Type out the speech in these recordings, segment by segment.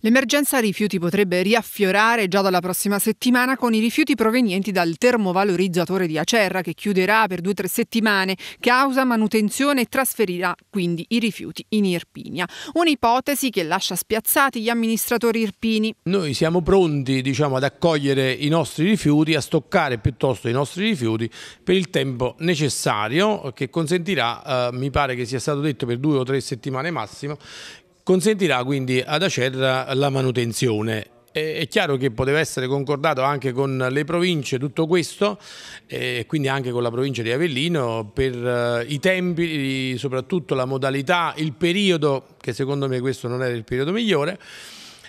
L'emergenza rifiuti potrebbe riaffiorare già dalla prossima settimana con i rifiuti provenienti dal termovalorizzatore di Acerra che chiuderà per due o tre settimane, causa manutenzione e trasferirà quindi i rifiuti in Irpinia. Un'ipotesi che lascia spiazzati gli amministratori irpini. Noi siamo pronti diciamo, ad accogliere i nostri rifiuti, a stoccare piuttosto i nostri rifiuti per il tempo necessario che consentirà, eh, mi pare che sia stato detto per due o tre settimane massimo, Consentirà quindi ad Acerra la manutenzione è chiaro che poteva essere concordato anche con le province tutto questo eh, e quindi anche con la provincia di Avellino per eh, i tempi, soprattutto la modalità, il periodo, che secondo me questo non era il periodo migliore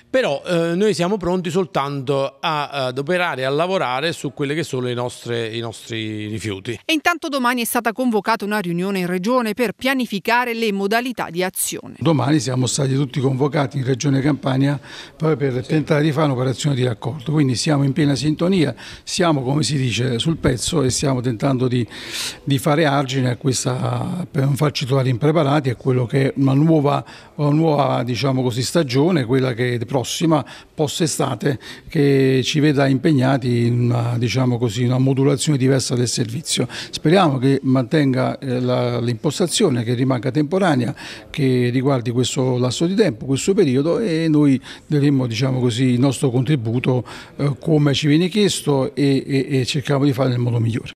però eh, noi siamo pronti soltanto a, ad operare, a lavorare su quelli che sono nostre, i nostri rifiuti. E intanto domani è stata convocata una riunione in regione per pianificare le modalità di azione. Domani siamo stati tutti convocati in regione Campania proprio per sì. tentare di fare un'operazione di raccolto, quindi siamo in piena sintonia, siamo come si dice sul pezzo e stiamo tentando di, di fare argine a questa, per non farci trovare impreparati, a quello che è una nuova, una nuova diciamo così, stagione, quella che è prossima post-estate che ci veda impegnati in una, diciamo così, una modulazione diversa del servizio. Speriamo che mantenga eh, l'impostazione, che rimanga temporanea, che riguardi questo lasso di tempo, questo periodo e noi daremo diciamo così, il nostro contributo eh, come ci viene chiesto e, e, e cerchiamo di fare nel modo migliore.